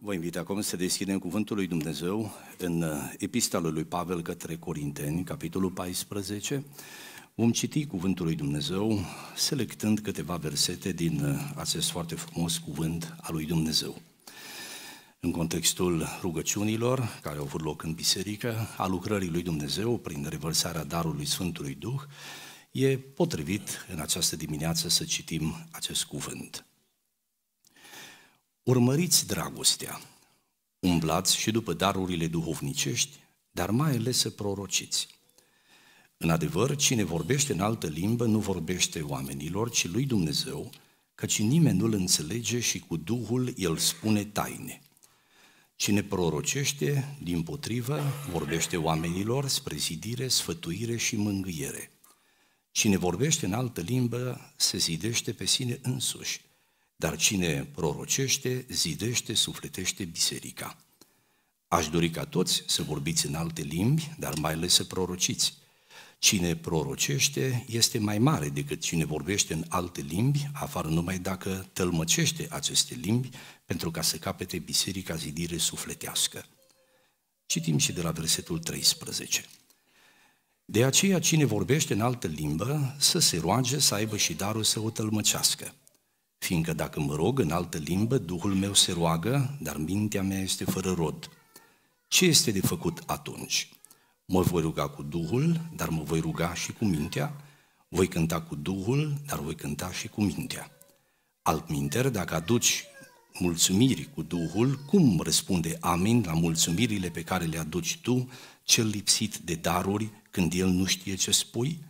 Vă invit acum să deschidem Cuvântul lui Dumnezeu în uh, Epistola lui Pavel către Corinteni, capitolul 14. Vom citi Cuvântul lui Dumnezeu, selectând câteva versete din uh, acest foarte frumos cuvânt al lui Dumnezeu. În contextul rugăciunilor care au avut loc în biserică, a lucrării lui Dumnezeu prin revărsarea darului Sfântului Duh, e potrivit în această dimineață să citim acest cuvânt. Urmăriți dragostea, umblați și după darurile duhovnicești, dar mai ales să prorociți. În adevăr, cine vorbește în altă limbă nu vorbește oamenilor, ci lui Dumnezeu, căci nimeni nu-l înțelege și cu Duhul el spune taine. Cine prorocește, din potrivă, vorbește oamenilor spre zidire, sfătuire și mângâiere. Cine vorbește în altă limbă, se zidește pe sine însuși, dar cine prorocește, zidește, sufletește biserica. Aș dori ca toți să vorbiți în alte limbi, dar mai ales să prorociți. Cine prorocește este mai mare decât cine vorbește în alte limbi, afară numai dacă tălmăcește aceste limbi pentru ca să capete biserica zidire sufletească. Citim și de la versetul 13. De aceea, cine vorbește în altă limbă, să se roage să aibă și darul să o tălmăcească fiindcă dacă mă rog în altă limbă, Duhul meu se roagă, dar mintea mea este fără rod. Ce este de făcut atunci? Mă voi ruga cu Duhul, dar mă voi ruga și cu mintea, voi cânta cu Duhul, dar voi cânta și cu mintea. Altminteri, dacă aduci mulțumiri cu Duhul, cum răspunde Amin la mulțumirile pe care le aduci tu, cel lipsit de daruri, când el nu știe ce spui?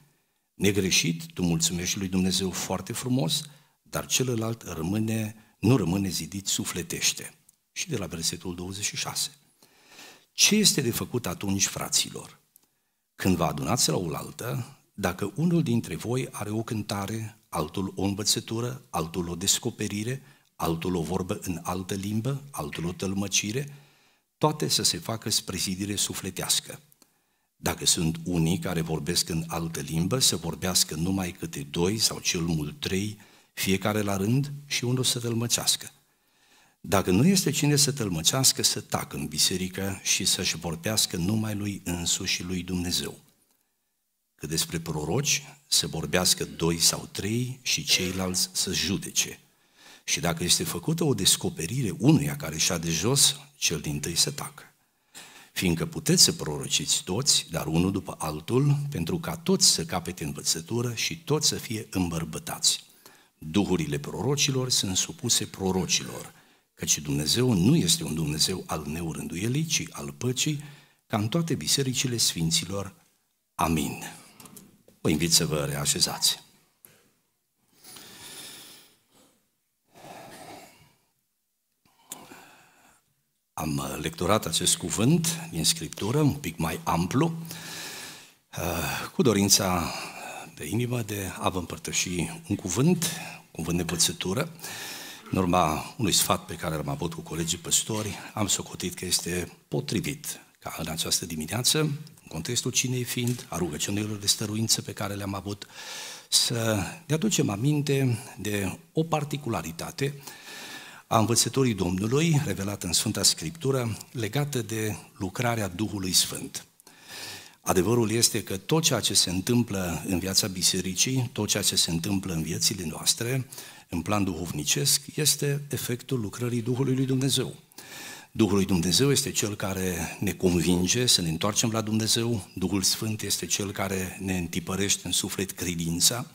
Negreșit, tu mulțumești lui Dumnezeu foarte frumos, dar celălalt rămâne, nu rămâne zidit sufletește. Și de la versetul 26. Ce este de făcut atunci, fraților? Când vă adunați la oaltă, dacă unul dintre voi are o cântare, altul o învățătură, altul o descoperire, altul o vorbă în altă limbă, altul o tălmăcire, toate să se facă spre zidire sufletească. Dacă sunt unii care vorbesc în altă limbă, să vorbească numai câte doi sau cel mult trei, fiecare la rând și unul să tălmăcească. Dacă nu este cine să tălmăcească, să tacă în biserică și să-și vorbească numai lui însuși lui Dumnezeu. Că despre proroci să vorbească doi sau trei și ceilalți să judece. Și dacă este făcută o descoperire unuia care și-a de jos, cel din tâi să tacă. Fiindcă puteți să prorociți toți, dar unul după altul, pentru ca toți să capete învățătură și toți să fie îmbărbătați Duhurile prorocilor sunt supuse prorocilor, căci Dumnezeu nu este un Dumnezeu al neurânduielii, ci al păcii, ca în toate bisericile sfinților. Amin. Vă invit să vă reașezați. Am lecturat acest cuvânt din Scriptură, un pic mai amplu, cu dorința pe inima de a vă împărtăși un cuvânt, un cuvânt de învățătură. În urma unui sfat pe care l-am avut cu colegii păstori, am socotit că este potrivit ca în această dimineață, în contextul cinei fiind, a rugăciunilor de stăruință pe care le-am avut, să ne aducem aminte de o particularitate a învățătorii Domnului, revelată în Sfânta Scriptură, legată de lucrarea Duhului Sfânt. Adevărul este că tot ceea ce se întâmplă în viața bisericii, tot ceea ce se întâmplă în viețile noastre, în plan duhovnicesc, este efectul lucrării Duhului lui Dumnezeu. Duhul lui Dumnezeu este cel care ne convinge să ne întoarcem la Dumnezeu, Duhul Sfânt este cel care ne întipărește în suflet credința,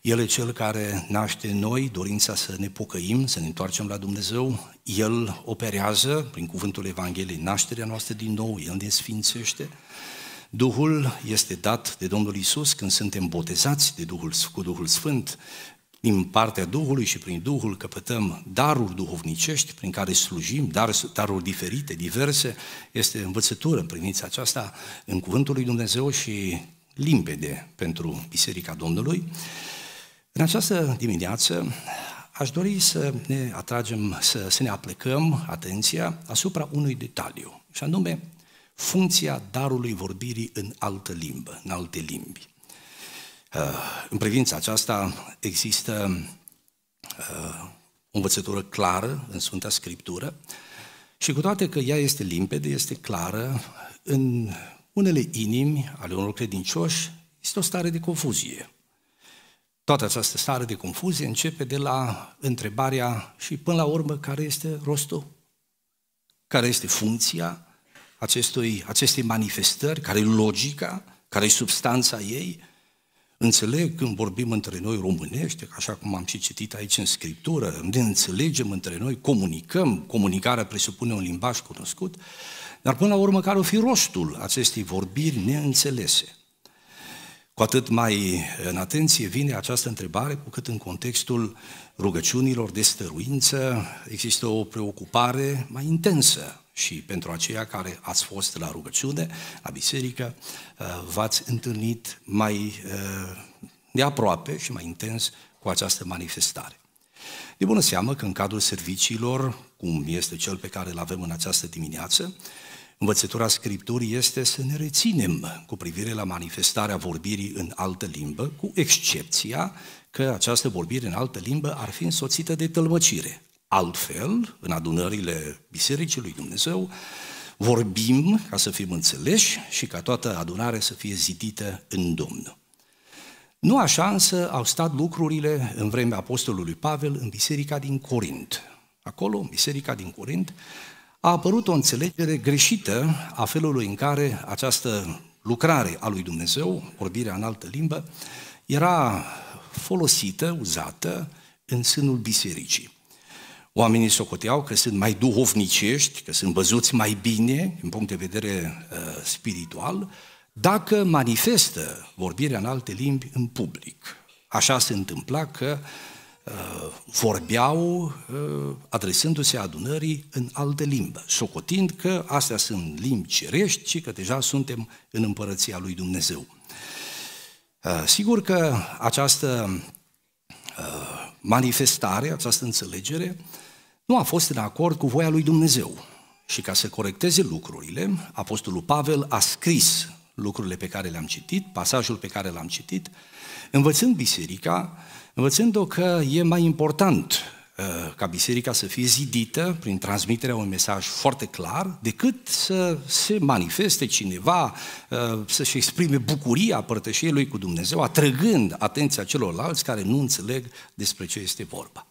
El e cel care naște în noi dorința să ne pocăim, să ne întoarcem la Dumnezeu, El operează prin cuvântul Evangheliei nașterea noastră din nou, El ne sfințește, Duhul este dat de Domnul Isus când suntem botezați de Duhul, cu Duhul Sfânt, din partea Duhului și prin Duhul căpătăm daruri duhovnicești prin care slujim, dar, daruri diferite, diverse, este învățătură în privința aceasta în Cuvântul lui Dumnezeu și limpede pentru Biserica Domnului. În această dimineață aș dori să ne atragem, să, să ne aplecăm atenția asupra unui detaliu, și anume funcția darului vorbirii în altă limbă, în alte limbi. Uh, în privința aceasta există o uh, învățătură clară în Sfânta Scriptură și cu toate că ea este limpede, este clară, în unele inimi ale unor credincioși este o stare de confuzie. Toată această stare de confuzie începe de la întrebarea și până la urmă care este rostul, care este funcția, acestui, acestei manifestări, care e logica, care e substanța ei. Înțeleg când vorbim între noi românește, așa cum am și citit aici în Scriptură, ne înțelegem între noi, comunicăm, comunicarea presupune un limbaj cunoscut, dar până la urmă care o fi rostul acestei vorbiri neînțelese? Cu atât mai în atenție vine această întrebare, cu cât în contextul rugăciunilor de stăruință, există o preocupare mai intensă și pentru aceia care ați fost la rugăciune, la biserică, uh, v-ați întâlnit mai uh, de aproape și mai intens cu această manifestare. De bună seamă că în cadrul serviciilor, cum este cel pe care îl avem în această dimineață, învățătura Scripturii este să ne reținem cu privire la manifestarea vorbirii în altă limbă, cu excepția că această vorbire în altă limbă ar fi însoțită de tălmăcire. Altfel, în adunările Bisericii lui Dumnezeu, vorbim ca să fim înțeleși și ca toată adunarea să fie zidită în Domnul. Nu așa însă au stat lucrurile în vremea Apostolului Pavel în biserica din Corint. Acolo, în biserica din Corint, a apărut o înțelegere greșită a felului în care această lucrare a lui Dumnezeu, vorbirea în altă limbă, era folosită, uzată în sânul bisericii. Oamenii socoteau că sunt mai duhovnicești, că sunt văzuți mai bine din punct de vedere uh, spiritual, dacă manifestă vorbirea în alte limbi în public. Așa se întâmpla că uh, vorbeau uh, adresându-se adunării în alte limbi. socotind că astea sunt limbi cerești și că deja suntem în împărăția lui Dumnezeu. Uh, sigur că această uh, manifestare, această înțelegere, nu a fost în acord cu voia lui Dumnezeu. Și ca să corecteze lucrurile, Apostolul Pavel a scris lucrurile pe care le-am citit, pasajul pe care l-am citit, învățând biserica, învățând-o că e mai important Uh, ca biserica să fie zidită prin transmiterea unui mesaj foarte clar, decât să se manifeste cineva, uh, să-și exprime bucuria părtășiei lui cu Dumnezeu, atrăgând atenția celorlalți care nu înțeleg despre ce este vorba.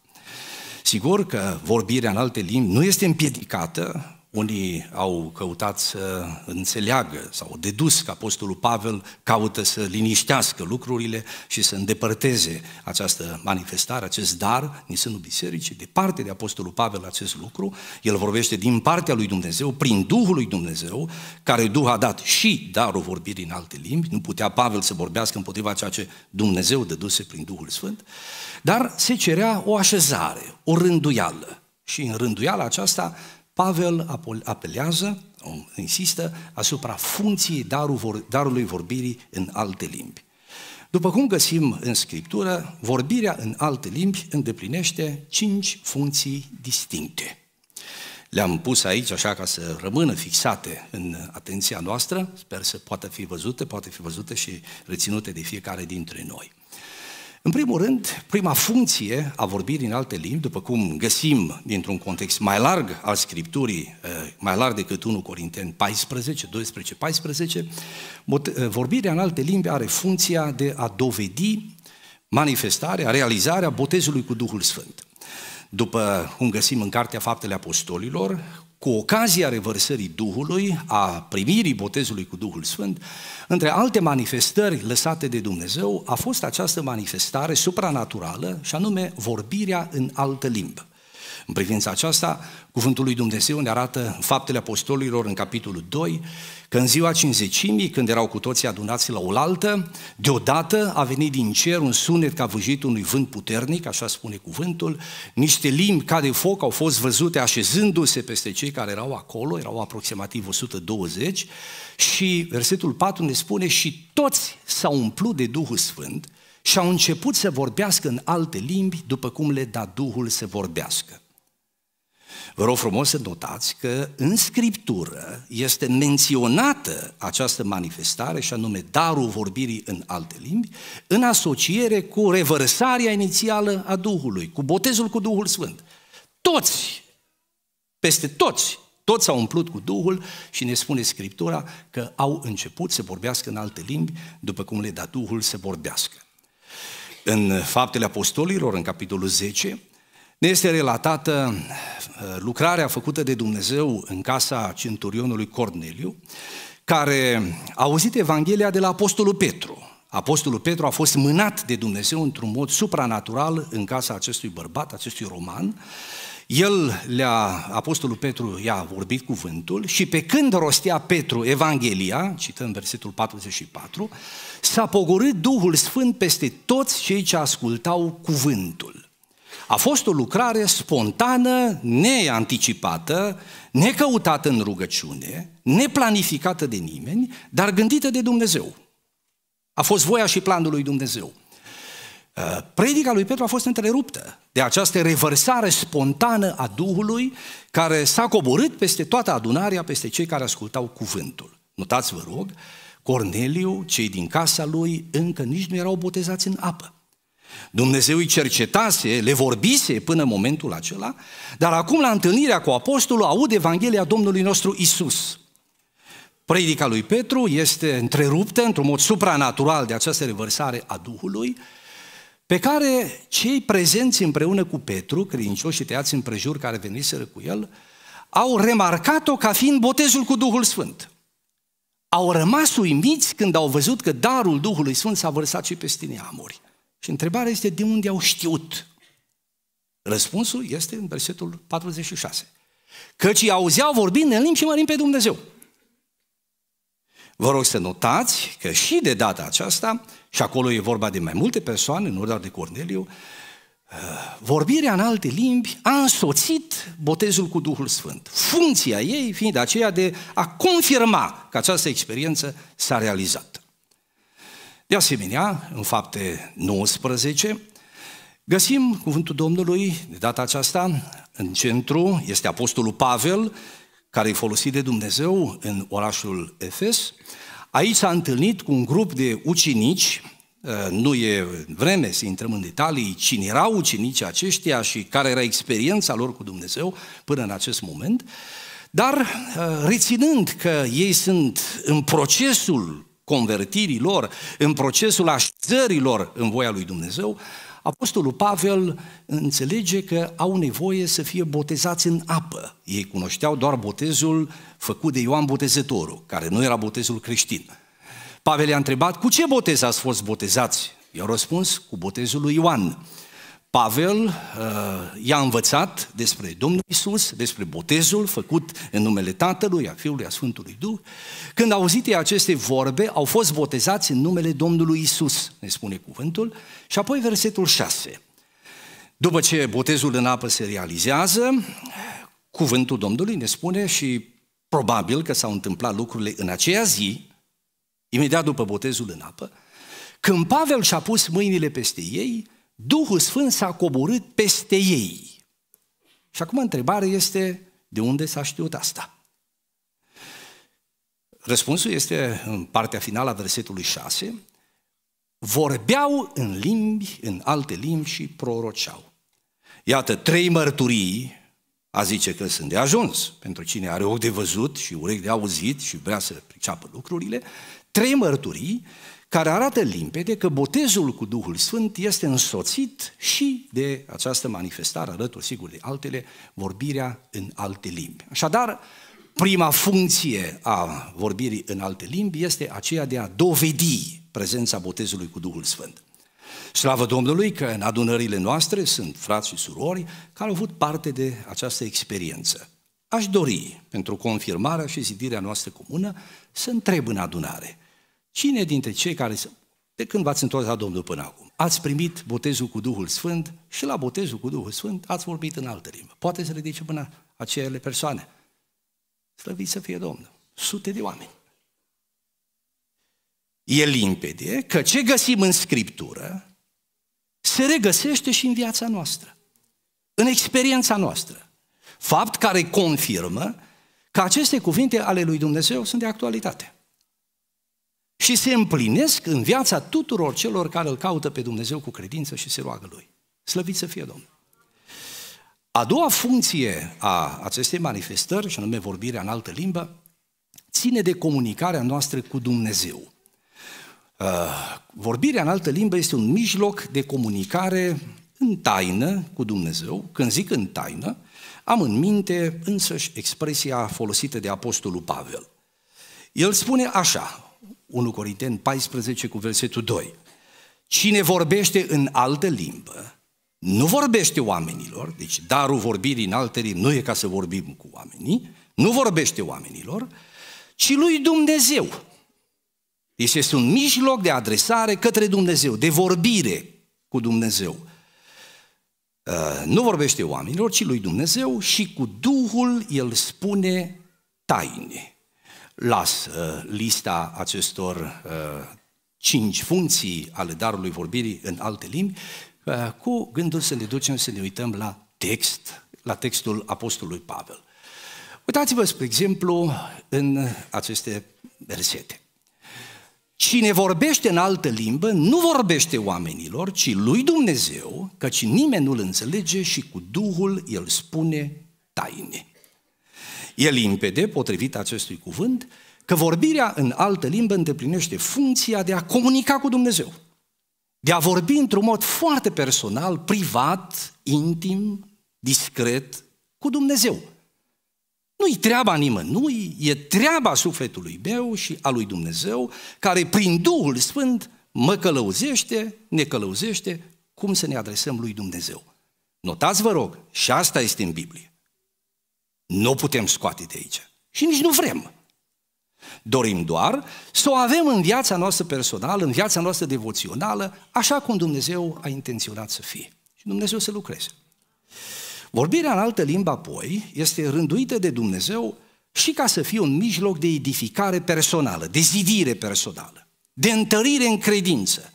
Sigur că vorbirea în alte limbi nu este împiedicată, unii au căutat să înțeleagă sau dedus că Apostolul Pavel caută să liniștească lucrurile și să îndepărteze această manifestare, acest dar, în biserici, de parte de Apostolul Pavel acest lucru, el vorbește din partea lui Dumnezeu, prin Duhul lui Dumnezeu, care Duh a dat și darul vorbirii în alte limbi, nu putea Pavel să vorbească împotriva ceea ce Dumnezeu dăduse prin Duhul Sfânt, dar se cerea o așezare, o rânduială. Și în rânduiala aceasta Pavel apelează, insistă, asupra funcției darului vorbirii în alte limbi. După cum găsim în Scriptură, vorbirea în alte limbi îndeplinește cinci funcții distincte. Le-am pus aici așa ca să rămână fixate în atenția noastră, sper să poată fi văzute, poate fi văzute și reținute de fiecare dintre noi. În primul rând, prima funcție a vorbirii în alte limbi, după cum găsim dintr-un context mai larg al Scripturii, eh, mai larg decât 1 Corinteni 14, 12, 14, vorbirea în alte limbi are funcția de a dovedi manifestarea, realizarea botezului cu Duhul Sfânt. După cum găsim în Cartea Faptele Apostolilor, cu ocazia revărsării Duhului, a primirii botezului cu Duhul Sfânt, între alte manifestări lăsate de Dumnezeu, a fost această manifestare supranaturală și anume vorbirea în altă limbă. În privința aceasta, cuvântul lui Dumnezeu ne arată în faptele apostolilor în capitolul 2, că în ziua cinzecimii, când erau cu toții adunați la oaltă, deodată a venit din cer un sunet ca vâjit unui vânt puternic, așa spune cuvântul, niște limbi ca de foc au fost văzute așezându-se peste cei care erau acolo, erau aproximativ 120, și versetul 4 ne spune și toți s-au umplut de Duhul Sfânt, și au început să vorbească în alte limbi după cum le da Duhul să vorbească. Vă rog frumos să notați că în Scriptură este menționată această manifestare, și anume darul vorbirii în alte limbi, în asociere cu revărsarea inițială a Duhului, cu botezul cu Duhul Sfânt. Toți, peste toți, toți s-au umplut cu Duhul și ne spune Scriptura că au început să vorbească în alte limbi, după cum le da Duhul să vorbească. În Faptele Apostolilor, în capitolul 10, ne este relatată uh, lucrarea făcută de Dumnezeu în casa centurionului Corneliu, care a auzit Evanghelia de la Apostolul Petru. Apostolul Petru a fost mânat de Dumnezeu într-un mod supranatural în casa acestui bărbat, acestui roman. El le-a, Apostolul Petru i-a vorbit cuvântul și pe când rostea Petru Evanghelia, cităm versetul 44, s-a pogorât Duhul Sfânt peste toți cei ce ascultau cuvântul. A fost o lucrare spontană, neanticipată, necăutată în rugăciune, neplanificată de nimeni, dar gândită de Dumnezeu. A fost voia și planul lui Dumnezeu. Uh, predica lui Petru a fost întreruptă de această revărsare spontană a Duhului care s-a coborât peste toată adunarea, peste cei care ascultau cuvântul. Notați, vă rog, Corneliu, cei din casa lui, încă nici nu erau botezați în apă. Dumnezeu îi cercetase, le vorbise până în momentul acela, dar acum la întâlnirea cu apostolul aud Evanghelia Domnului nostru Isus. Predica lui Petru este întreruptă într-un mod supranatural de această revărsare a Duhului, pe care cei prezenți împreună cu Petru, credincioși și tăiați împrejur care veniseră cu el, au remarcat-o ca fiind botezul cu Duhul Sfânt. Au rămas uimiți când au văzut că darul Duhului Sfânt s-a vărsat și peste neamuri. Și întrebarea este de unde au știut? Răspunsul este în versetul 46. Căci îi auzeau vorbind în limbi și mărim pe Dumnezeu. Vă rog să notați că și de data aceasta, și acolo e vorba de mai multe persoane, nu doar de Corneliu, uh, vorbirea în alte limbi a însoțit botezul cu Duhul Sfânt. Funcția ei fiind aceea de a confirma că această experiență s-a realizat. De asemenea, în fapte 19, găsim cuvântul Domnului, de data aceasta, în centru, este Apostolul Pavel, care e folosit de Dumnezeu în orașul Efes. Aici s-a întâlnit cu un grup de ucinici, eh, nu e vreme să intrăm în detalii cine erau ucenicii aceștia și care era experiența lor cu Dumnezeu până în acest moment, dar eh, reținând că ei sunt în procesul convertirii lor, în procesul aștărilor în voia lui Dumnezeu, Apostolul Pavel înțelege că au nevoie să fie botezați în apă. Ei cunoșteau doar botezul făcut de Ioan Botezătorul, care nu era botezul creștin. Pavel i-a întrebat, cu ce botez ați fost botezați? I-au răspuns, cu botezul lui Ioan. Pavel uh, i-a învățat despre Domnul Isus, despre botezul făcut în numele Tatălui, a Fiului, a Sfântului Duh. Când au auzit aceste vorbe, au fost botezați în numele Domnului Isus, ne spune cuvântul. Și apoi versetul 6. După ce botezul în apă se realizează, cuvântul Domnului ne spune și probabil că s-au întâmplat lucrurile în aceea zi, imediat după botezul în apă, când Pavel și-a pus mâinile peste ei, Duhul Sfânt s-a coborât peste ei. Și acum întrebarea este, de unde s-a știut asta? Răspunsul este în partea finală a versetului 6. Vorbeau în limbi, în alte limbi și proroceau. Iată, trei mărturii, a zice că sunt de ajuns, pentru cine are ochi de văzut și urechi de auzit și vrea să priceapă lucrurile, trei mărturii care arată limpede că botezul cu Duhul Sfânt este însoțit și de această manifestare, alături sigur de altele, vorbirea în alte limbi. Așadar, prima funcție a vorbirii în alte limbi este aceea de a dovedi prezența botezului cu Duhul Sfânt. Slavă Domnului că în adunările noastre sunt frați și surori care au avut parte de această experiență. Aș dori, pentru confirmarea și zidirea noastră comună, să întreb în adunare. Cine dintre cei care de când v-ați întors la Domnul până acum? Ați primit botezul cu Duhul Sfânt și la botezul cu Duhul Sfânt ați vorbit în altă limbă. Poate să ridice până acele persoane. Slăviți să fie Domnul. Sute de oameni. E limpede că ce găsim în Scriptură se regăsește și în viața noastră, în experiența noastră. Fapt care confirmă că aceste cuvinte ale lui Dumnezeu sunt de actualitate și se împlinesc în viața tuturor celor care îl caută pe Dumnezeu cu credință și se roagă Lui. Slăvit să fie Domnul! A doua funcție a acestei manifestări, și anume vorbirea în altă limbă, ține de comunicarea noastră cu Dumnezeu. Uh, vorbirea în altă limbă este un mijloc de comunicare în taină cu Dumnezeu. Când zic în taină, am în minte însăși expresia folosită de Apostolul Pavel. El spune așa, 1 Corinteni 14 cu versetul 2. Cine vorbește în altă limbă, nu vorbește oamenilor, deci darul vorbirii în alte limbi nu e ca să vorbim cu oamenii, nu vorbește oamenilor, ci lui Dumnezeu. Deci este un mijloc de adresare către Dumnezeu, de vorbire cu Dumnezeu. Uh, nu vorbește oamenilor, ci lui Dumnezeu și cu Duhul el spune taine las uh, lista acestor uh, cinci funcții ale darului vorbirii în alte limbi, uh, cu gândul să ne ducem să ne uităm la text, la textul Apostolului Pavel. Uitați-vă, spre exemplu, în aceste versete. Cine vorbește în altă limbă nu vorbește oamenilor, ci lui Dumnezeu, căci nimeni nu-l înțelege și cu Duhul el spune taine. E limpede, potrivit acestui cuvânt, că vorbirea în altă limbă îndeplinește funcția de a comunica cu Dumnezeu, de a vorbi într-un mod foarte personal, privat, intim, discret, cu Dumnezeu. Nu-i treaba nimănui, e treaba sufletului meu și a lui Dumnezeu, care prin Duhul Sfânt mă călăuzește, ne călăuzește cum să ne adresăm lui Dumnezeu. Notați, vă rog, și asta este în Biblie. Nu putem scoate de aici. Și nici nu vrem. Dorim doar să o avem în viața noastră personală, în viața noastră devoțională, așa cum Dumnezeu a intenționat să fie. Și Dumnezeu să lucreze. Vorbirea în altă limbă apoi este rânduită de Dumnezeu și ca să fie un mijloc de edificare personală, de zidire personală, de întărire în credință,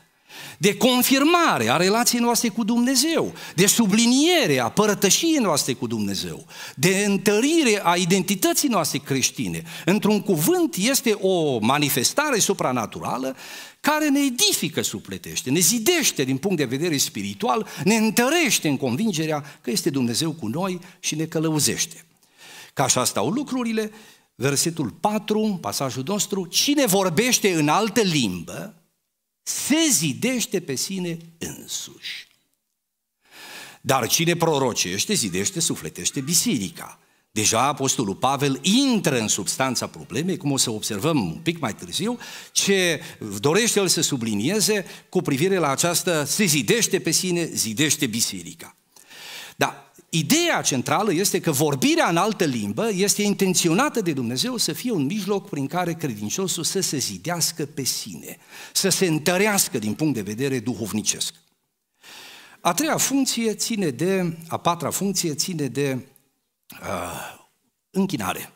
de confirmare a relației noastre cu Dumnezeu, de subliniere a părătășiei noastre cu Dumnezeu, de întărire a identității noastre creștine. Într-un cuvânt este o manifestare supranaturală care ne edifică supletește, ne zidește din punct de vedere spiritual, ne întărește în convingerea că este Dumnezeu cu noi și ne călăuzește. Ca așa stau lucrurile, versetul 4, pasajul nostru, cine vorbește în altă limbă, se zidește pe sine însuși. Dar cine prorocește, zidește, sufletește biserica. Deja Apostolul Pavel intră în substanța problemei, cum o să observăm un pic mai târziu, ce dorește el să sublinieze cu privire la această se zidește pe sine, zidește biserica. Dar Ideea centrală este că vorbirea în altă limbă este intenționată de Dumnezeu să fie un mijloc prin care credinciosul să se zidească pe sine, să se întărească din punct de vedere duhovnicesc. A treia funcție ține de, a patra funcție ține de uh, închinare.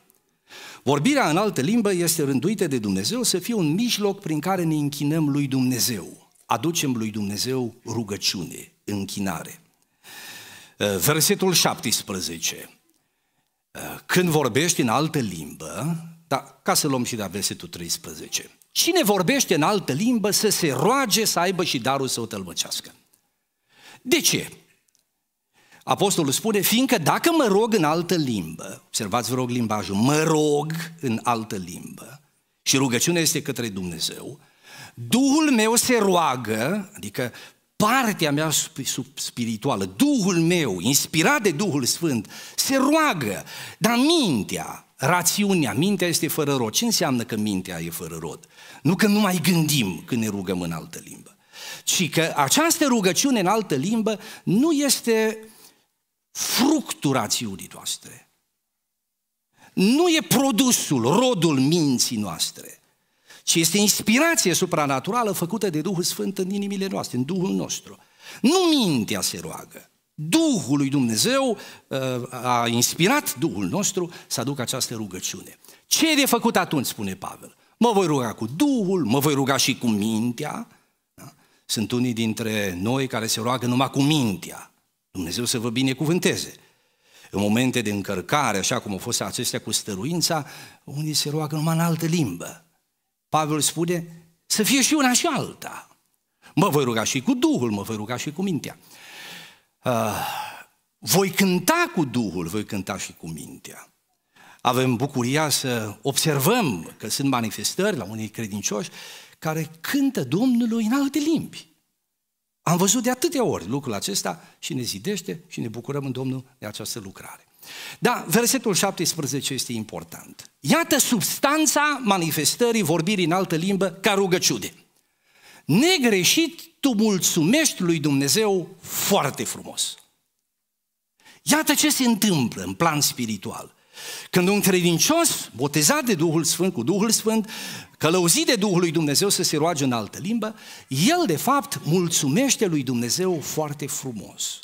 Vorbirea în altă limbă este rânduită de Dumnezeu să fie un mijloc prin care ne închinăm lui Dumnezeu, aducem lui Dumnezeu rugăciune, închinare. Eh, versetul 17. Eh, când vorbești în altă limbă, da, ca să luăm și de la versetul 13. Cine vorbește în altă limbă să se roage să aibă și darul să o tălmăcească. De ce? Apostolul spune, fiindcă dacă mă rog în altă limbă, observați vă rog limbajul, mă rog în altă limbă și rugăciunea este către Dumnezeu, Duhul meu se roagă, adică partea mea spirituală, Duhul meu, inspirat de Duhul Sfânt, se roagă, dar mintea, rațiunea, mintea este fără rod. Ce înseamnă că mintea e fără rod? Nu că nu mai gândim când ne rugăm în altă limbă, ci că această rugăciune în altă limbă nu este fructul rațiunii noastre. Nu e produsul, rodul minții noastre ci este inspirație supranaturală făcută de Duhul Sfânt în inimile noastre, în Duhul nostru. Nu mintea se roagă. Duhul lui Dumnezeu uh, a inspirat Duhul nostru să aducă această rugăciune. Ce e de făcut atunci, spune Pavel? Mă voi ruga cu Duhul, mă voi ruga și cu mintea. Da? Sunt unii dintre noi care se roagă numai cu mintea. Dumnezeu să vă binecuvânteze. În momente de încărcare, așa cum au fost acestea cu stăruința, unii se roagă numai în altă limbă. Pavel spune să fie și una și alta. Mă voi ruga și cu Duhul, mă voi ruga și cu mintea. Uh, voi cânta cu Duhul, voi cânta și cu mintea. Avem bucuria să observăm că sunt manifestări la unii credincioși care cântă Domnului în alte limbi. Am văzut de atâtea ori lucrul acesta și ne zidește și ne bucurăm în Domnul de această lucrare. Da, versetul 17 este important. Iată substanța manifestării vorbirii în altă limbă ca rugăciune. Negreșit, tu mulțumești lui Dumnezeu foarte frumos. Iată ce se întâmplă în plan spiritual. Când un credincios, botezat de Duhul Sfânt, cu Duhul Sfânt, călăuzit de Duhul lui Dumnezeu să se roage în altă limbă, el de fapt mulțumește lui Dumnezeu foarte frumos.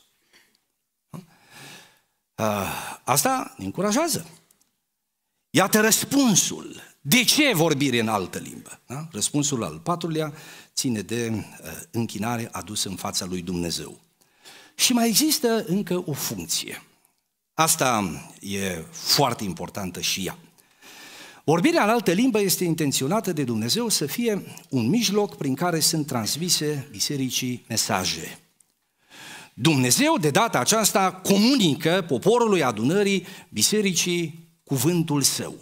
Ah, asta ne încurajează. Iată răspunsul. De ce vorbire în altă limbă? Da? Răspunsul al patrulea ține de eh, închinare adusă în fața lui Dumnezeu. Și mai există încă o funcție. Asta e foarte importantă și ea. Vorbirea în altă limbă este intenționată de Dumnezeu să fie un mijloc prin care sunt transmise bisericii mesaje. Dumnezeu de data aceasta comunică poporului adunării bisericii cuvântul său.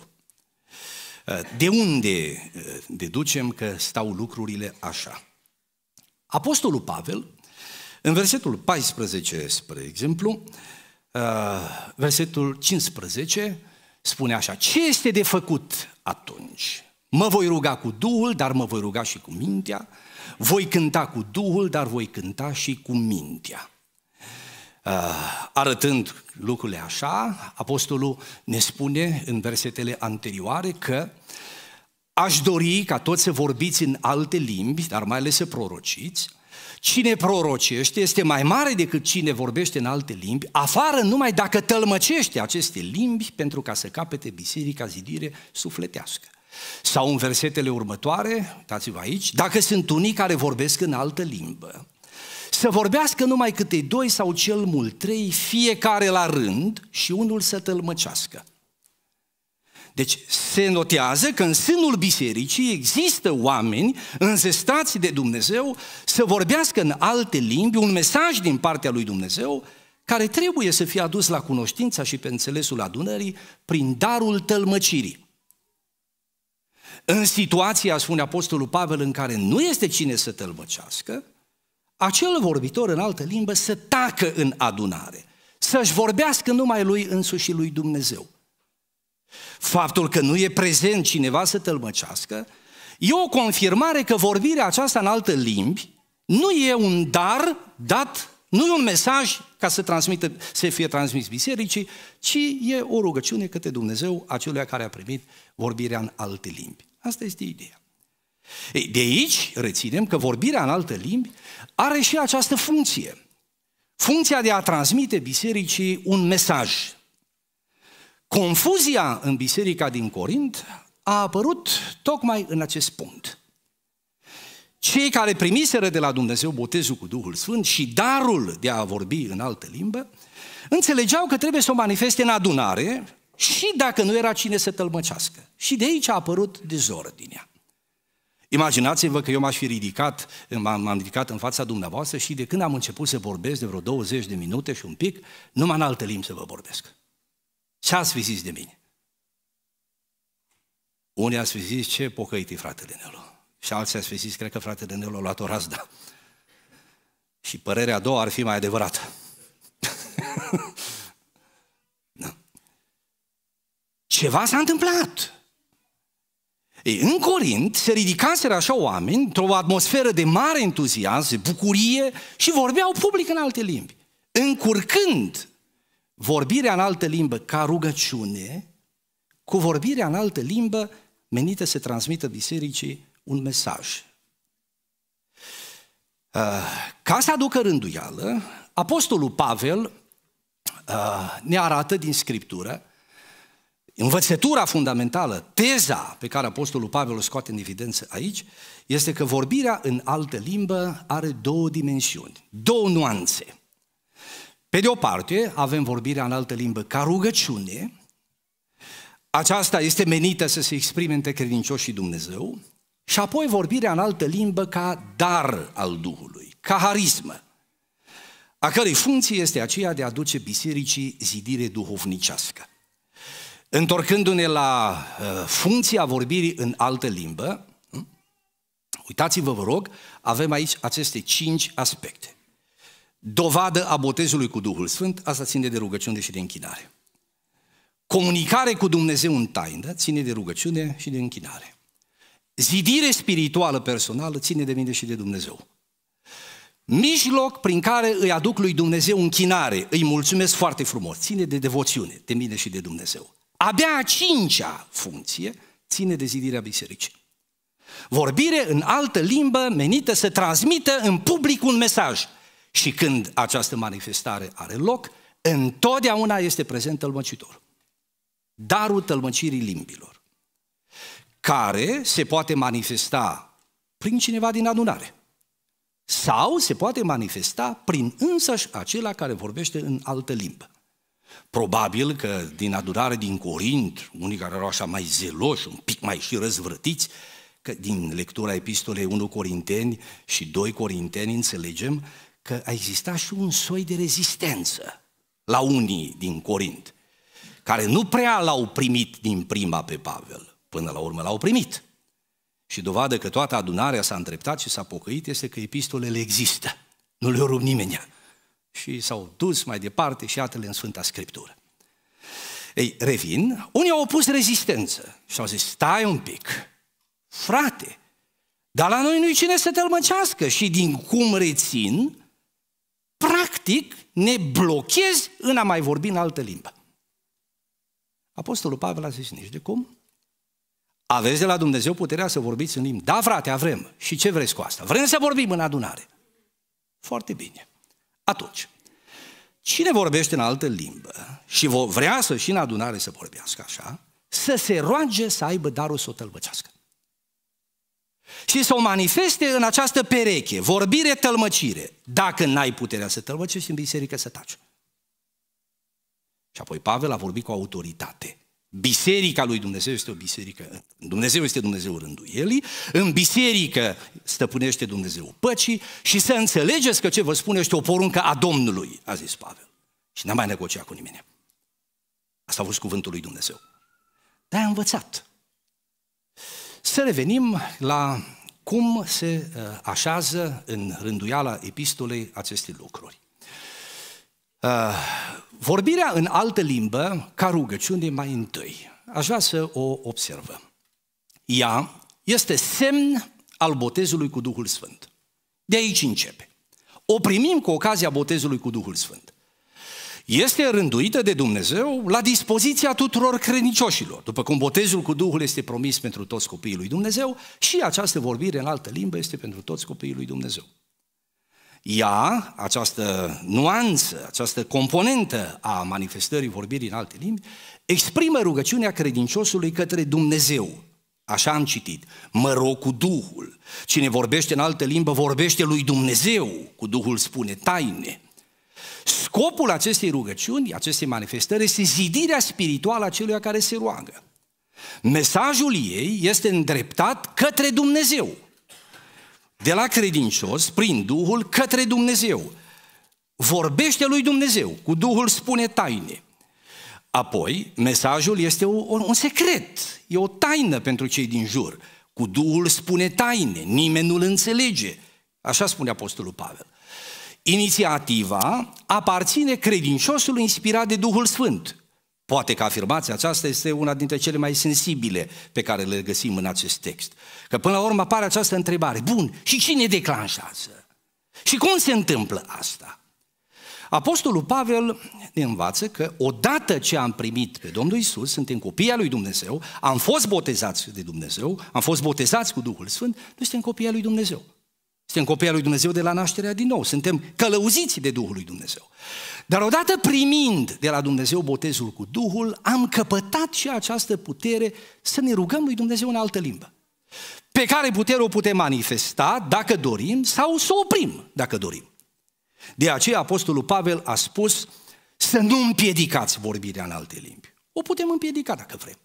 Uh, de unde uh, deducem că stau lucrurile așa? Apostolul Pavel, în versetul 14, spre exemplu, uh, versetul 15, spune așa, ce este de făcut atunci? Mă voi ruga cu Duhul, dar mă voi ruga și cu mintea, voi cânta cu Duhul, dar voi cânta și cu mintea. Ah, arătând lucrurile așa, apostolul ne spune în versetele anterioare că aș dori ca toți să vorbiți în alte limbi, dar mai ales să prorociți, Cine prorocește este mai mare decât cine vorbește în alte limbi, afară numai dacă tălmăcește aceste limbi pentru ca să capete biserica zidire sufletească. Sau în versetele următoare, dați-vă aici, dacă sunt unii care vorbesc în altă limbă, să vorbească numai câte doi sau cel mult trei, fiecare la rând și unul să tălmăcească. Deci se notează că în sânul bisericii există oameni înzestați de Dumnezeu să vorbească în alte limbi un mesaj din partea lui Dumnezeu care trebuie să fie adus la cunoștința și pe înțelesul adunării prin darul tălmăcirii. În situația, spune Apostolul Pavel, în care nu este cine să tălmăcească, acel vorbitor în altă limbă să tacă în adunare, să-și vorbească numai lui însuși lui Dumnezeu. Faptul că nu e prezent cineva să tălmăcească e o confirmare că vorbirea aceasta în alte limbi nu e un dar dat, nu e un mesaj ca să, transmită, să fie transmis bisericii, ci e o rugăciune către Dumnezeu acelui care a primit vorbirea în alte limbi. Asta este ideea. Ei, de aici reținem că vorbirea în alte limbi are și această funcție. Funcția de a transmite bisericii un mesaj. Confuzia în biserica din Corint a apărut tocmai în acest punct. Cei care primiseră de la Dumnezeu botezul cu Duhul Sfânt și darul de a vorbi în altă limbă, înțelegeau că trebuie să o manifeste în adunare și dacă nu era cine să tălmăcească. Și de aici a apărut dezordinea. Imaginați-vă că eu m-aș fi ridicat, m-am ridicat în fața dumneavoastră și de când am început să vorbesc de vreo 20 de minute și un pic, numai în altă limbi să vă vorbesc. Ce ați fi zis de mine? Unii ați fi zis, ce pocăit fratele Nelu. Și alții ați fi zis, cred că fratele Nelu a luat o razda. Și părerea a doua ar fi mai adevărată. Da. Ceva s-a întâmplat. Ei, în Corint se ridicaseră așa oameni într-o atmosferă de mare entuziasm, bucurie și vorbeau public în alte limbi. Încurcând vorbirea în altă limbă ca rugăciune, cu vorbirea în altă limbă menită să transmită bisericii un mesaj. Ah, ca să aducă rânduială, Apostolul Pavel ah, ne arată din Scriptură Învățătura fundamentală, teza pe care Apostolul Pavel o scoate în evidență aici, este că vorbirea în altă limbă are două dimensiuni, două nuanțe. Pe de o parte, avem vorbirea în altă limbă ca rugăciune, aceasta este menită să se exprime între credincioși și Dumnezeu, și apoi vorbirea în altă limbă ca dar al Duhului, ca harismă, a cărei funcție este aceea de a aduce bisericii zidire duhovnicească. Întorcându-ne la uh, funcția vorbirii în altă limbă, hm? uitați-vă, vă rog, avem aici aceste cinci aspecte. Dovadă a botezului cu Duhul Sfânt, asta ține de rugăciune și de închinare. Comunicare cu Dumnezeu în taină ține de rugăciune și de închinare. Zidire spirituală personală ține de mine și de Dumnezeu. Mijloc prin care îi aduc lui Dumnezeu închinare, îi mulțumesc foarte frumos, ține de devoțiune, de mine și de Dumnezeu. Abia a cincea funcție ține de zidirea bisericii. Vorbire în altă limbă menită să transmită în public un mesaj. Și când această manifestare are loc, întotdeauna este prezent tălmăcitor. Darul tălmăcirii limbilor, care se poate manifesta prin cineva din adunare. Sau se poate manifesta prin însăși acela care vorbește în altă limbă. Probabil că din adunare din Corint, unii care erau așa mai zeloși, un pic mai și răzvrătiți, că din lectura epistolei 1 Corinteni și 2 Corinteni înțelegem că a existat și un soi de rezistență la unii din Corint, care nu prea l-au primit din prima pe Pavel, până la urmă l-au primit. Și dovadă că toată adunarea s-a îndreptat și s-a pocăit este că epistolele există. Nu le-a nimeni și s-au dus mai departe și iată-le în Sfânta Scriptură. Ei, revin, unii au opus rezistență și au zis, stai un pic, frate, dar la noi nu-i cine să tălmăcească și din cum rețin, practic ne blochezi în a mai vorbi în altă limbă. Apostolul Pavel a zis, nici de cum, aveți de la Dumnezeu puterea să vorbiți în limbă? Da, frate, avem. Și ce vreți cu asta? Vrem să vorbim în adunare. Foarte bine. Atunci, cine vorbește în altă limbă și vrea să și în adunare să vorbească așa, să se roage să aibă darul să o tălmăcească. Și să o manifeste în această pereche, vorbire, tălmăcire. Dacă n-ai puterea să tălmăcești în biserică, să taci. Și apoi Pavel a vorbit cu autoritate. Biserica lui Dumnezeu este o biserică, Dumnezeu este Dumnezeu rânduielii, în biserică stăpânește Dumnezeu păcii și să înțelegeți că ce vă spune este o poruncă a Domnului, a zis Pavel. Și n-am mai negociat cu nimeni. Asta a fost cuvântul lui Dumnezeu. Dar am învățat. Să revenim la cum se uh, așează în rânduiala epistolei aceste lucruri. Ah, vorbirea în altă limbă, ca rugăciune mai întâi. Aș vrea să o observăm. Ea este semn al botezului cu Duhul Sfânt. De aici începe. O primim cu ocazia botezului cu Duhul Sfânt. Este rânduită de Dumnezeu la dispoziția tuturor credincioșilor. După cum botezul cu Duhul este promis pentru toți copiii lui Dumnezeu și această vorbire în altă limbă este pentru toți copiii lui Dumnezeu. Ea, această nuanță, această componentă a manifestării vorbirii în alte limbi, exprimă rugăciunea credinciosului către Dumnezeu. Așa am citit. Mă rog cu Duhul. Cine vorbește în altă limbă, vorbește lui Dumnezeu. Cu Duhul spune taine. Scopul acestei rugăciuni, acestei manifestări, este zidirea spirituală a celui care se roagă. Mesajul ei este îndreptat către Dumnezeu de la credincios, prin Duhul, către Dumnezeu. Vorbește lui Dumnezeu, cu Duhul spune taine. Apoi, mesajul este un, un secret, e o taină pentru cei din jur. Cu Duhul spune taine, nimeni nu-l înțelege. Așa spune Apostolul Pavel. Inițiativa aparține credinciosului inspirat de Duhul Sfânt. Poate că afirmația aceasta este una dintre cele mai sensibile pe care le găsim în acest text. Că până la urmă apare această întrebare. Bun, și cine declanșează? Și cum se întâmplă asta? Apostolul Pavel ne învață că odată ce am primit pe Domnul Isus, suntem copii al lui Dumnezeu, am fost botezați de Dumnezeu, am fost botezați cu Duhul Sfânt, noi suntem copii al lui Dumnezeu. Suntem copii al lui Dumnezeu de la nașterea din nou, suntem călăuziți de Duhul lui Dumnezeu. Dar odată primind de la Dumnezeu botezul cu Duhul, am căpătat și această putere să ne rugăm lui Dumnezeu în altă limbă. Pe care putere o putem manifesta dacă dorim sau să o oprim dacă dorim. De aceea Apostolul Pavel a spus să nu împiedicați vorbirea în alte limbi. O putem împiedica dacă vrem.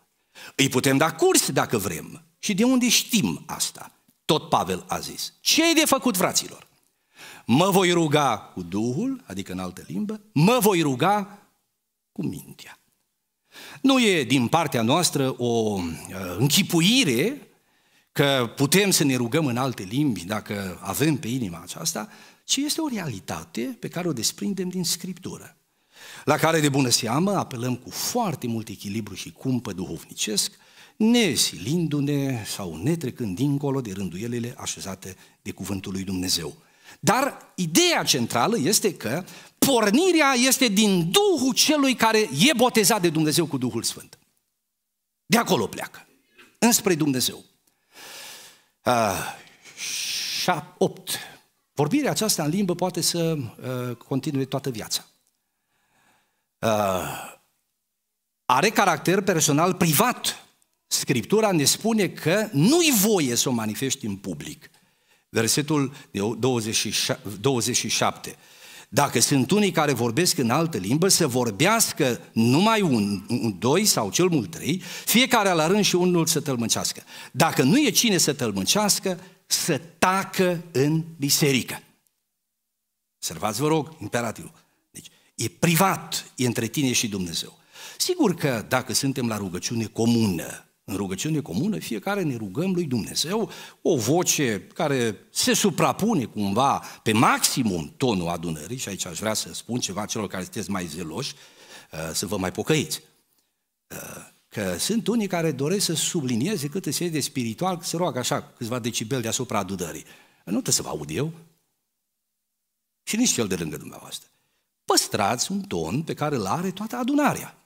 Îi putem da curs dacă vrem. Și de unde știm asta? Tot Pavel a zis. Ce e de făcut, fraților? Mă voi ruga cu Duhul, adică în altă limbă, mă voi ruga cu mintea. Nu e din partea noastră o uh, închipuire că putem să ne rugăm în alte limbi dacă avem pe inima aceasta, ci este o realitate pe care o desprindem din Scriptură, la care de bună seamă apelăm cu foarte mult echilibru și cumpă duhovnicesc, nesilindu-ne sau netrecând dincolo de rânduielele așezate de cuvântul lui Dumnezeu. Dar ideea centrală este că pornirea este din Duhul celui care e botezat de Dumnezeu cu Duhul Sfânt. De acolo pleacă. Înspre Dumnezeu. Uh, ah, 8. Vorbirea aceasta în limbă poate să a, uh, continue toată viața. A, ah, are caracter personal privat. Scriptura ne spune că nu-i voie să o manifesti în public. Versetul 27. Dacă sunt unii care vorbesc în altă limbă, să vorbească numai un, un, doi sau cel mult trei, fiecare la rând și unul să tălmâncească. Dacă nu e cine să tălmâncească, să tacă în biserică. Observați, vă rog, imperativul. Deci, e privat, e între tine și Dumnezeu. Sigur că dacă suntem la rugăciune comună, în rugăciune comună, fiecare ne rugăm lui Dumnezeu, o voce care se suprapune cumva pe maximum tonul adunării, și aici aș vrea să spun ceva celor care sunteți mai zeloși, uh, să vă mai pocăiți. Uh, că sunt unii care doresc să sublinieze cât se de spiritual, se roagă așa câțiva decibel deasupra adunării. Nu trebuie să vă aud eu și nici cel de lângă dumneavoastră. Păstrați un ton pe care îl are toată adunarea.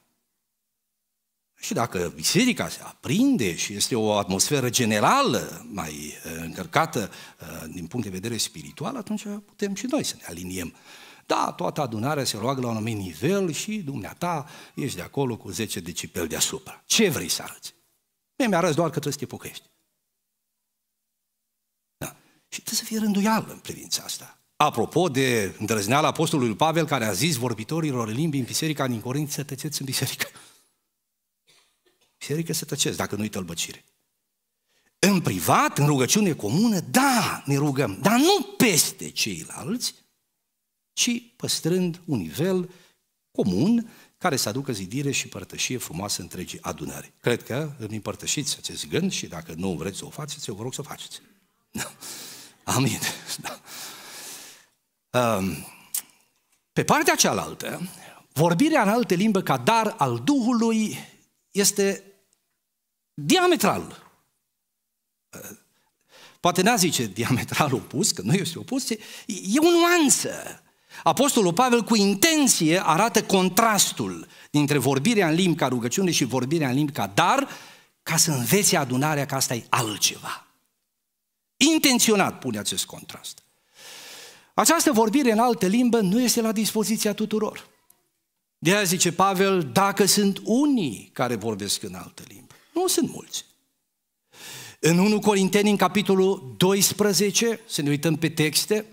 Și dacă biserica se aprinde și este o atmosferă generală mai uh, încărcată uh, din punct de vedere spiritual, atunci putem și noi să ne aliniem. Da, toată adunarea se roagă la un anumit nivel și dumneata ești de acolo cu 10 decibel deasupra. Ce vrei să arăți? Mie mi-arăți doar că trebuie să te pocăiești. Da. Și trebuie să fie rânduială în privința asta. Apropo de îndrăzneala apostolului Pavel care a zis vorbitorilor limbii în biserica din Corint să tăceți în biserică biserică se tăcesc, dacă nu-i tălbăcire. În privat, în rugăciune comună, da, ne rugăm, dar nu peste ceilalți, ci păstrând un nivel comun care să aducă zidire și părtășie frumoasă întregii adunări. Cred că îmi împărtășiți acest gând și dacă nu vreți să o faceți, eu vă rog să o faceți. Da. Amin. Da. Pe partea cealaltă, vorbirea în alte limbă ca dar al Duhului este diametral. Poate n-a zice diametral opus, că nu este opus, e o nuanță. Apostolul Pavel cu intenție arată contrastul dintre vorbirea în limbi ca rugăciune și vorbirea în limbi ca dar, ca să învețe adunarea că asta e altceva. Intenționat pune acest contrast. Această vorbire în altă limbă nu este la dispoziția tuturor. De aia zice Pavel, dacă sunt unii care vorbesc în altă limbă. Nu sunt mulți. În 1 Corinteni, în capitolul 12, să ne uităm pe texte,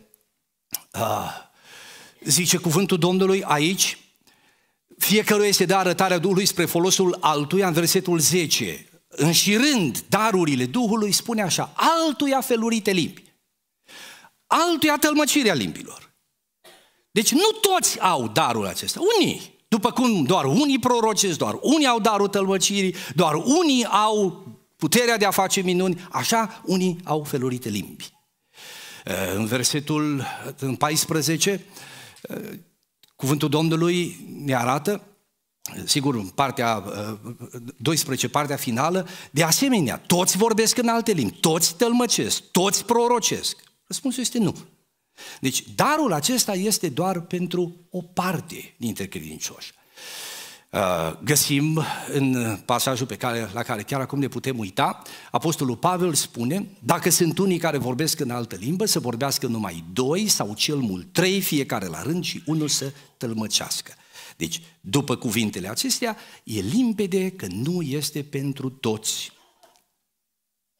zice cuvântul Domnului aici, fiecare este de arătarea Duhului spre folosul altuia, în versetul 10, înșirând darurile Duhului, spune așa, altuia felurite limbi, altuia tălmăcirea limbilor. Deci nu toți au darul acesta, unii după cum doar unii prorocesc, doar unii au darul tălmăcirii, doar unii au puterea de a face minuni, așa unii au felurite limbi. Eh, în versetul 14, eh, cuvântul Domnului ne arată, sigur, în partea 12, eh, partea finală, de asemenea, toți vorbesc în alte limbi, toți tălmăcesc, toți prorocesc. Răspunsul este nu. Deci darul acesta este doar pentru o parte dintre credincioși. Uh, găsim în pasajul pe care, la care chiar acum ne putem uita, Apostolul Pavel spune, dacă sunt unii care vorbesc în altă limbă, să vorbească numai doi sau cel mult trei, fiecare la rând și unul să tălmăcească. Deci, după cuvintele acestea, e limpede că nu este pentru toți.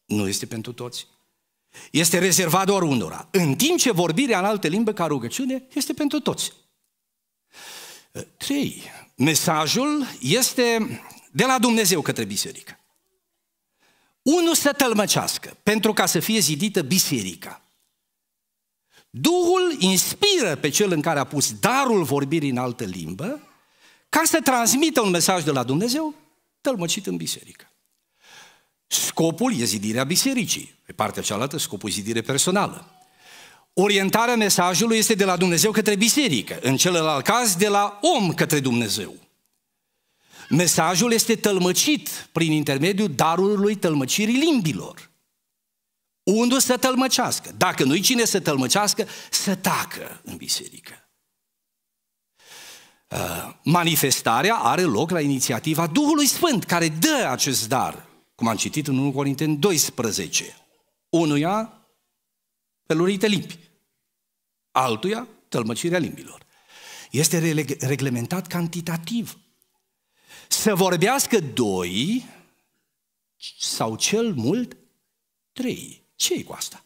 Nu este pentru toți. Este rezervat doar unora. În timp ce vorbirea în alte limbe ca rugăciune este pentru toți. 3. Ă, Mesajul este de la Dumnezeu către biserică. Unul să tălmăcească pentru ca să fie zidită biserica. Duhul inspiră pe cel în care a pus darul vorbirii în altă limbă ca să transmită un mesaj de la Dumnezeu tălmăcit în biserică. Scopul e zidirea bisericii. Pe partea cealaltă, scopul e zidire personală. Orientarea mesajului este de la Dumnezeu către biserică, în celălalt caz de la om către Dumnezeu. Mesajul este tălmăcit prin intermediul darului tălmăcirii limbilor. Unde să tălmăcească. Dacă nu-i cine să tălmăcească, să tacă în biserică. Uh, manifestarea are loc la inițiativa Duhului Sfânt, care dă acest dar cum am citit în 1 Corinteni 12. Unuia felurite limbi, altuia tălmăcirea limbilor. Este reglementat cantitativ. Să vorbească doi sau cel mult trei. ce e cu asta?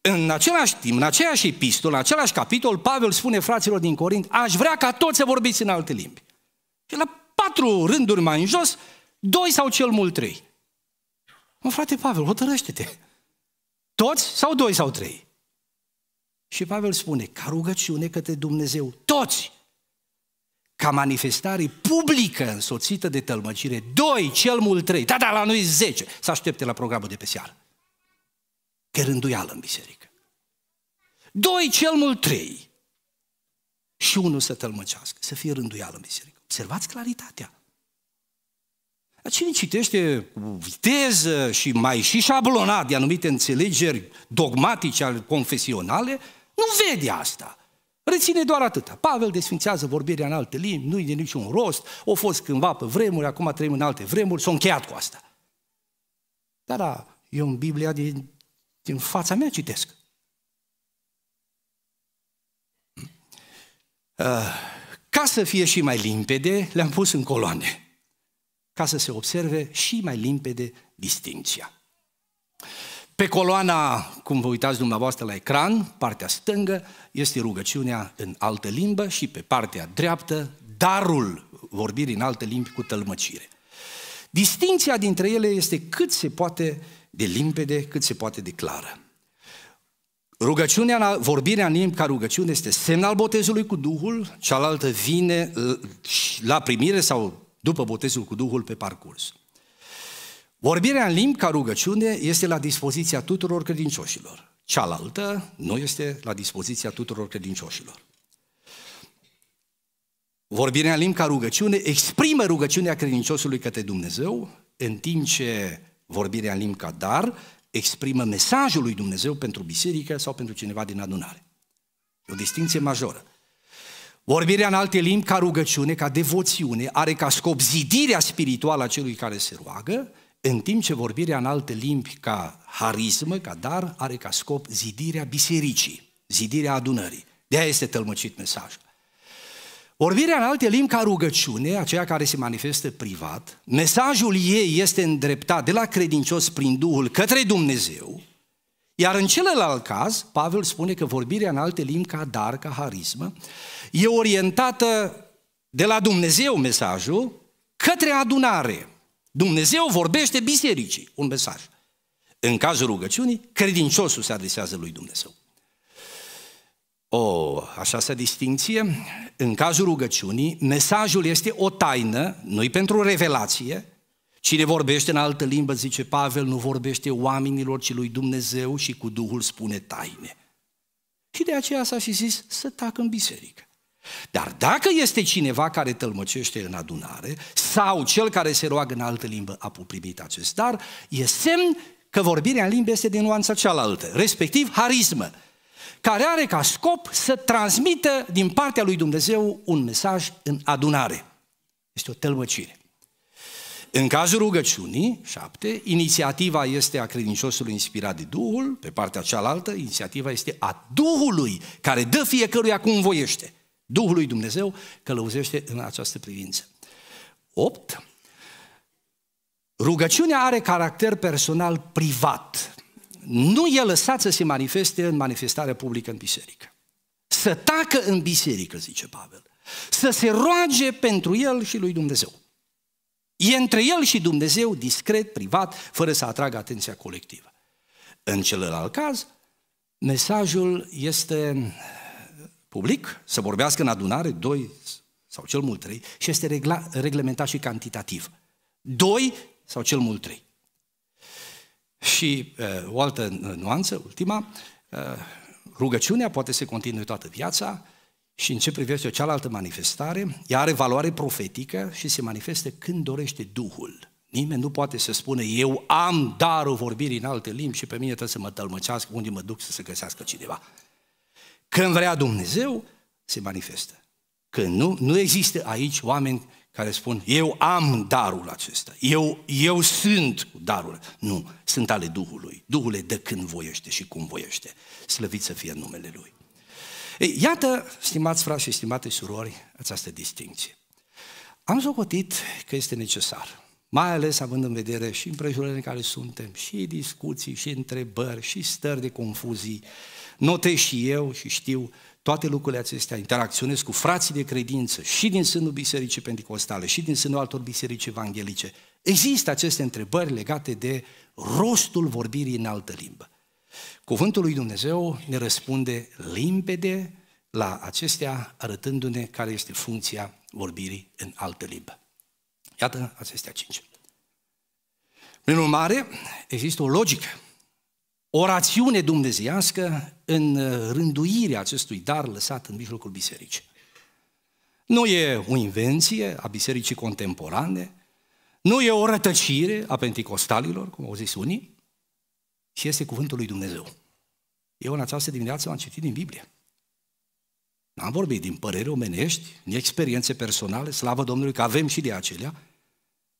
În același timp, în aceeași epistol, în același capitol, Pavel spune fraților din Corint, aș vrea ca toți să vorbiți în alte limbi. Și la patru rânduri mai în jos, Doi sau cel mult trei? Mă, frate Pavel, hotărăște-te. Toți sau doi sau trei? Și Pavel spune, ca rugăciune către Dumnezeu, toți, ca manifestare publică însoțită de tălmăcire, doi, cel mult trei, da, da, la noi zece, să aștepte la programul de pe seară. Că rânduială în biserică. Doi, cel mult trei. Și unul să tălmăcească, să fie rânduială în biserică. Observați claritatea. Cine citește cu viteză și mai și șablonat de anumite înțelegeri dogmatice, confesionale, nu vede asta. Reține doar atâta. Pavel desfințează vorbirea în alte limbi, nu-i de niciun rost, o fost cândva pe vremuri, acum trăim în alte vremuri, s-a încheiat cu asta. Dar da, eu în Biblia din, din fața mea citesc. Hm? Ah, ca să fie și mai limpede, le-am pus în coloane ca să se observe și mai limpede distinția. Pe coloana, cum vă uitați dumneavoastră la ecran, partea stângă, este rugăciunea în altă limbă și pe partea dreaptă, darul vorbirii în altă limbi cu tălmăcire. Distinția dintre ele este cât se poate de limpede, cât se poate de clară. Rugăciunea, vorbirea în limbi ca rugăciune este semnal botezului cu Duhul, cealaltă vine la primire sau după botezul cu Duhul pe parcurs. Vorbirea în limbi ca rugăciune este la dispoziția tuturor credincioșilor. Cealaltă nu este la dispoziția tuturor credincioșilor. Vorbirea în limbi ca rugăciune exprimă rugăciunea credinciosului către Dumnezeu, în timp ce vorbirea în limbi ca dar exprimă mesajul lui Dumnezeu pentru biserică sau pentru cineva din adunare. o distinție majoră. Vorbirea în alte limbi ca rugăciune, ca devoțiune, are ca scop zidirea spirituală a celui care se roagă, în timp ce vorbirea în alte limbi ca harismă, ca dar, are ca scop zidirea bisericii, zidirea adunării. De aia este tălmăcit mesajul. Vorbirea în alte limbi ca rugăciune, aceea care se manifestă privat, mesajul ei este îndreptat de la credincios prin Duhul către Dumnezeu, iar în celălalt caz, Pavel spune că vorbirea în alte limbi ca dar, ca harismă, e orientată de la Dumnezeu mesajul către adunare. Dumnezeu vorbește bisericii un mesaj. În cazul rugăciunii, credinciosul se adresează lui Dumnezeu. O, așa se distinție. În cazul rugăciunii, mesajul este o taină, nu pentru revelație, Cine vorbește în altă limbă, zice Pavel, nu vorbește oamenilor, ci lui Dumnezeu și cu Duhul spune taine. Și de aceea s-a și zis să tacă în biserică. Dar dacă este cineva care tălmăcește în adunare sau cel care se roagă în altă limbă a primit acest dar, e semn că vorbirea în limbă este din nuanța cealaltă, respectiv harismă, care are ca scop să transmită din partea lui Dumnezeu un mesaj în adunare. Este o tălmăcire. În cazul rugăciunii, șapte, inițiativa este a credinciosului inspirat de Duhul, pe partea cealaltă, inițiativa este a Duhului, care dă fiecăruia cum voiește. Duhul lui Dumnezeu călăuzește în această privință. 8. Rugăciunea are caracter personal privat. Nu e lăsat să se manifeste în manifestarea publică în biserică. Să tacă în biserică, zice Pavel. Să se roage pentru el și lui Dumnezeu. E între el și Dumnezeu, discret, privat, fără să atragă atenția colectivă. În celălalt caz, mesajul este public, să vorbească în adunare, doi sau cel mult trei, și este regla, reglementat și cantitativ. Doi sau cel mult trei. Și uh, o altă uh, nuanță, ultima, uh, rugăciunea poate să continue toată viața, uh, și în ce privește o cealaltă manifestare, ea are valoare profetică și se manifestă când dorește Duhul. Nimeni nu poate să spună, eu am darul vorbirii în alte limbi și pe mine trebuie să mă tălmăcească unde mă duc să se găsească cineva. Când vrea Dumnezeu, se manifestă. Când nu, nu există aici oameni care spun, eu am darul acesta, eu, eu sunt darul. Nu, sunt ale Duhului. Duhul le dă când voiește și cum voiește. Slăvit să fie numele Lui. Iată, stimați frați și stimate surori, această distinție. Am socotit că este necesar, mai ales având în vedere și împrejurările în care suntem, și discuții, și întrebări, și stări de confuzii. Notez și eu și știu toate lucrurile acestea, interacționez cu frații de credință și din sânul Bisericii Pentecostale și din sânul altor biserici evanghelice. Există aceste întrebări legate de rostul vorbirii în altă limbă. Cuvântul lui Dumnezeu ne răspunde limpede la acestea, arătându-ne care este funcția vorbirii în altă limbă. Iată acestea cinci. Prin urmare, există o logică, o rațiune dumnezeiască în rânduirea acestui dar lăsat în mijlocul bisericii. Nu e o invenție a bisericii contemporane, nu e o rătăcire a pentecostalilor, cum au zis unii, și este cuvântul lui Dumnezeu. Eu în această dimineață am citit din Biblie. N-am vorbit din păreri omenești, din experiențe personale, slavă Domnului că avem și de acelea.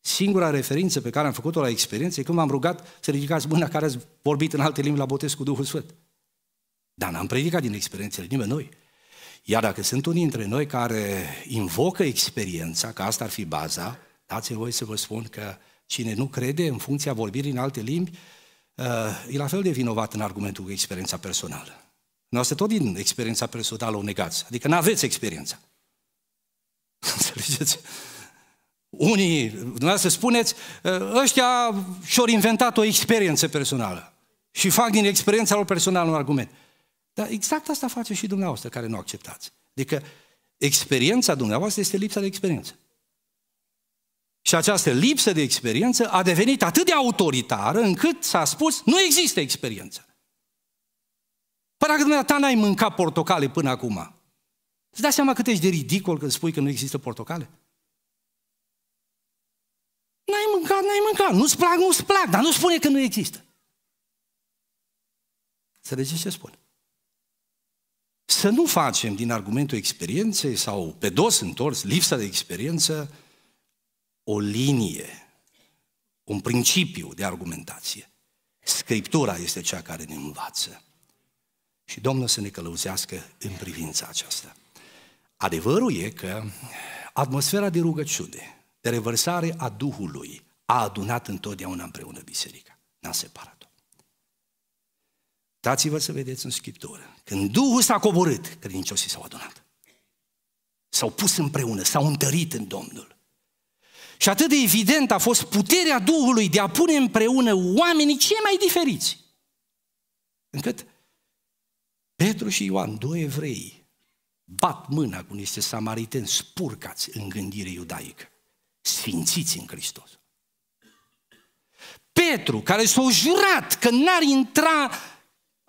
Singura referință pe care am făcut-o la experiență e când m-am rugat să ridicați mâna care ați vorbit în alte limbi la botez cu Duhul Sfânt. Dar n-am predicat din experiențele noi. Iar dacă sunt unii dintre noi care invocă experiența, că asta ar fi baza, dați-mi voi să vă spun că cine nu crede în funcția vorbirii în alte limbi, Uh, e la fel de vinovat în argumentul cu experiența personală. asta tot din experiența personală o negați, adică nu aveți experiența. Înțelegeți? Unii, dumneavoastră spuneți, uh, ăștia și-au inventat o experiență personală și fac din experiența lor personală un argument. Dar exact asta face și dumneavoastră care nu acceptați. Adică experiența dumneavoastră este lipsa de experiență. Și această lipsă de experiență a devenit atât de autoritară încât s-a spus nu există experiență. Păi dacă dumneata n-ai mâncat portocale până acum, îți dai seama cât ești de ridicol când spui că nu există portocale? N-ai mâncat, n-ai mâncat, nu-ți plac, nu-ți plac, dar nu spune că nu există. Înțelegeți ce spun? Să nu facem din argumentul experienței sau pe dos întors, lipsa de experiență, o linie, un principiu de argumentație. Scriptura este cea care ne învață. Și Domnul să ne călăuzească în privința aceasta. Adevărul e că atmosfera de rugăciune, de revărsare a Duhului, a adunat întotdeauna împreună biserica. N-a separat-o. Dați-vă să vedeți în Scriptură. Când Duhul s-a coborât, credincioșii s-au adunat. S-au pus împreună, s-au întărit în Domnul. Și atât de evident a fost puterea Duhului de a pune împreună oamenii cei mai diferiți. Încât Petru și Ioan, doi evrei, bat mâna cu niște samariteni spurcați în gândire iudaică, sfințiți în Hristos. Petru, care s-a jurat că n-ar intra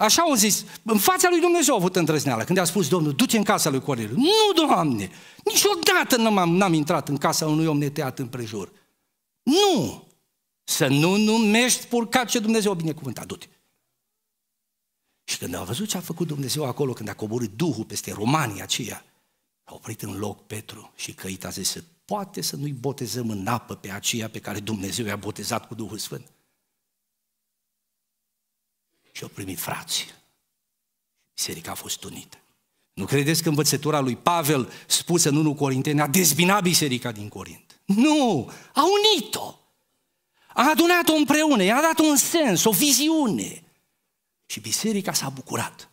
Așa au zis, în fața lui Dumnezeu a avut îndrăzneală, când a spus Domnul, du-te în casa lui Corneliu. Nu, Doamne, niciodată nu am n-am intrat în casa unui om neteat împrejur. Nu! Să nu numești purcat ce Dumnezeu a binecuvântat, du-te. Și când a văzut ce a făcut Dumnezeu acolo, când a coborât Duhul peste România aceea, a oprit în loc Petru și căit a zis, poate să nu-i botezăm în apă pe aceea pe care Dumnezeu i-a botezat cu Duhul Sfânt și au primit frații. Biserica a fost unită. Nu credeți că învățătura lui Pavel spusă în 1 Corinteni a dezbinat biserica din Corint? Nu! A unit-o! A adunat-o împreună, i-a dat un sens, o viziune. Și biserica s-a bucurat.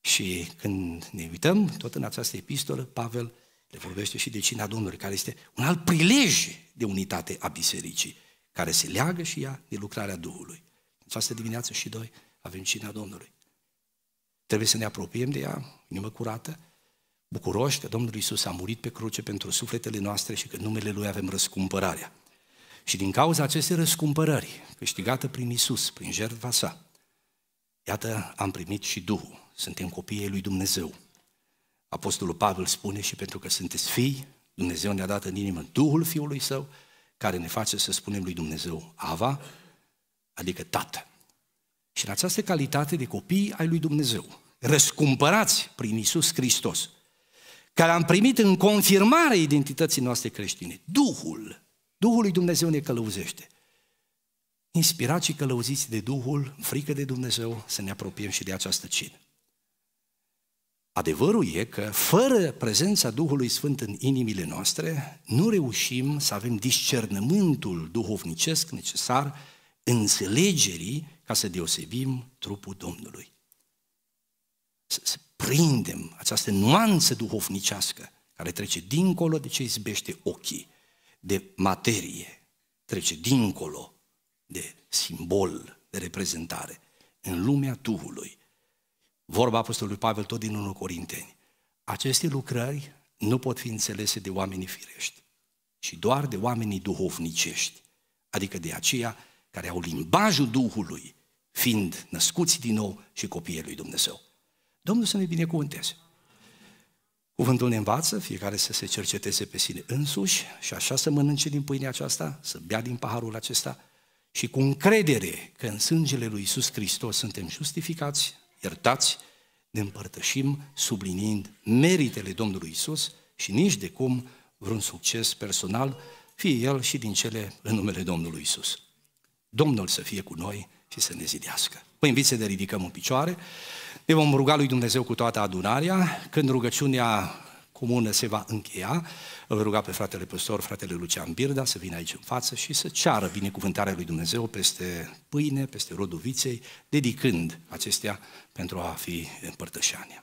Și când ne uităm, tot în această epistolă, Pavel le vorbește și de cina Domnului, care este un alt prilej de unitate a bisericii, care se leagă și ea de lucrarea Duhului această dimineață și doi avem cina Domnului. Trebuie să ne apropiem de ea, inimă curată, bucuroși că Domnul Isus a murit pe cruce pentru sufletele noastre și că în numele Lui avem răscumpărarea. Și din cauza acestei răscumpărări, câștigată prin Isus, prin jertfa sa, iată, am primit și Duhul, suntem copiii lui Dumnezeu. Apostolul Pavel spune și pentru că sunteți fii, Dumnezeu ne-a dat în inimă Duhul Fiului Său, care ne face să spunem lui Dumnezeu, Ava, adică tată. Și în această calitate de copii ai lui Dumnezeu, răscumpărați prin Isus Hristos, care am primit în confirmare identității noastre creștine, Duhul, Duhul lui Dumnezeu ne călăuzește. Inspirați și călăuziți de Duhul, frică de Dumnezeu, să ne apropiem și de această cină. Adevărul e că fără prezența Duhului Sfânt în inimile noastre, nu reușim să avem discernământul duhovnicesc necesar înțelegerii ca să deosebim trupul Domnului. Să prindem această nuanță duhovnicească care trece dincolo de ce izbește ochii, de materie, trece dincolo de simbol, de reprezentare, în lumea Duhului. Vorba Apostolului Pavel tot din 1 Corinteni. Aceste lucrări nu pot fi înțelese de oamenii firești, ci doar de oamenii duhovnicești. Adică de aceea care au limbajul Duhului, fiind născuți din nou și copiii lui Dumnezeu. Domnul să ne binecuvânteze. Cuvântul ne învață, fiecare să se cerceteze pe sine însuși și așa să mănânce din pâinea aceasta, să bea din paharul acesta și cu încredere că în sângele lui Iisus Hristos suntem justificați, iertați, ne împărtășim subliniind meritele Domnului Isus și nici de cum vreun succes personal, fie el și din cele în numele Domnului Isus. Domnul să fie cu noi și să ne zidească. Vă invit să ne ridicăm în picioare. Ne vom ruga lui Dumnezeu cu toată adunarea. Când rugăciunea comună se va încheia, îl ruga pe fratele păstor, fratele Lucian Birda, să vină aici în față și să ceară binecuvântarea lui Dumnezeu peste pâine, peste roduviței, dedicând acestea pentru a fi împărtășania.